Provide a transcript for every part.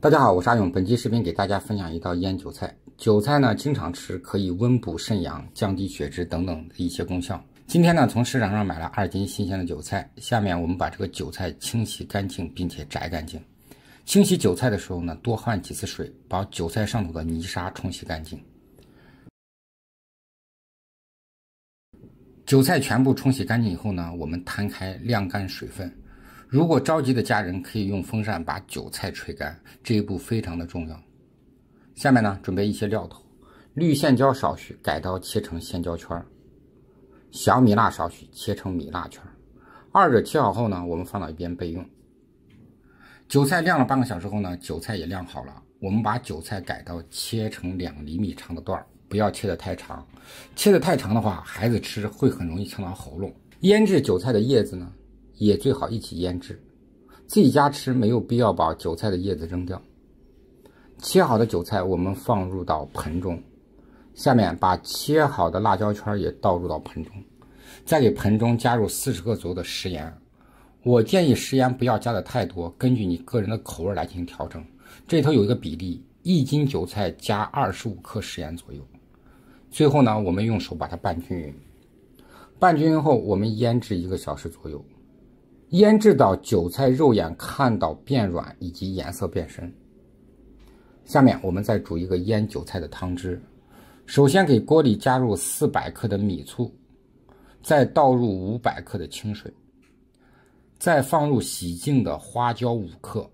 大家好，我是阿勇。本期视频给大家分享一道腌韭菜。韭菜呢，经常吃可以温补肾阳、降低血脂等等的一些功效。今天呢，从市场上买了二斤新鲜的韭菜。下面我们把这个韭菜清洗干净，并且摘干净。清洗韭菜的时候呢，多换几次水，把韭菜上头的泥沙冲洗干净。韭菜全部冲洗干净以后呢，我们摊开晾干水分。如果着急的家人可以用风扇把韭菜吹干，这一步非常的重要。下面呢，准备一些料头，绿线椒少许，改刀切成线椒圈儿；小米辣少许，切成米辣圈儿。二者切好后呢，我们放到一边备用。韭菜晾了半个小时后呢，韭菜也晾好了。我们把韭菜改刀切成两厘米长的段儿，不要切得太长，切得太长的话，孩子吃会很容易呛到喉咙。腌制韭菜的叶子呢？也最好一起腌制，自己家吃没有必要把韭菜的叶子扔掉。切好的韭菜我们放入到盆中，下面把切好的辣椒圈也倒入到盆中，再给盆中加入四十克左右的食盐。我建议食盐不要加的太多，根据你个人的口味来进行调整。这里头有一个比例，一斤韭菜加二十五克食盐左右。最后呢，我们用手把它拌均匀，拌均匀后我们腌制一个小时左右。腌制到韭菜肉眼看到变软以及颜色变深。下面我们再煮一个腌韭菜的汤汁。首先给锅里加入四百克的米醋，再倒入五百克的清水，再放入洗净的花椒五克。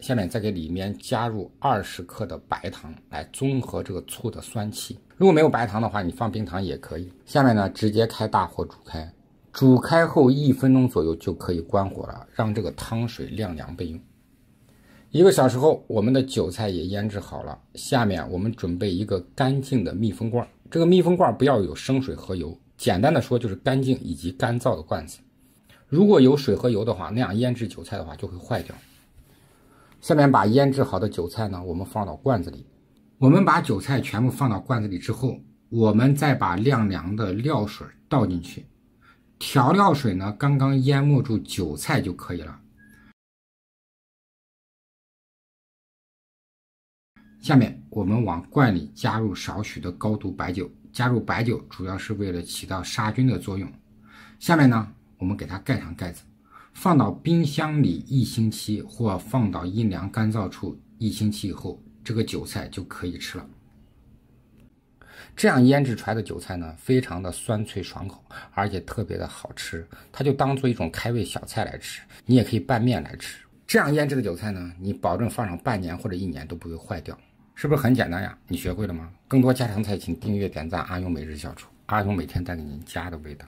下面再给里面加入二十克的白糖，来中和这个醋的酸气。如果没有白糖的话，你放冰糖也可以。下面呢，直接开大火煮开。煮开后一分钟左右就可以关火了，让这个汤水晾凉备用。一个小时后，我们的韭菜也腌制好了。下面我们准备一个干净的密封罐，这个密封罐不要有生水和油。简单的说，就是干净以及干燥的罐子。如果有水和油的话，那样腌制韭菜的话就会坏掉。下面把腌制好的韭菜呢，我们放到罐子里。我们把韭菜全部放到罐子里之后，我们再把晾凉的料水倒进去。调料水呢，刚刚淹没住韭菜就可以了。下面我们往罐里加入少许的高度白酒，加入白酒主要是为了起到杀菌的作用。下面呢，我们给它盖上盖子，放到冰箱里一星期，或放到阴凉干燥处一星期以后，这个韭菜就可以吃了。这样腌制出来的韭菜呢，非常的酸脆爽口，而且特别的好吃。它就当做一种开胃小菜来吃，你也可以拌面来吃。这样腌制的韭菜呢，你保证放上半年或者一年都不会坏掉，是不是很简单呀？你学会了吗？更多家常菜，请订阅、点赞阿勇每日小厨。阿勇每天带给您家的味道。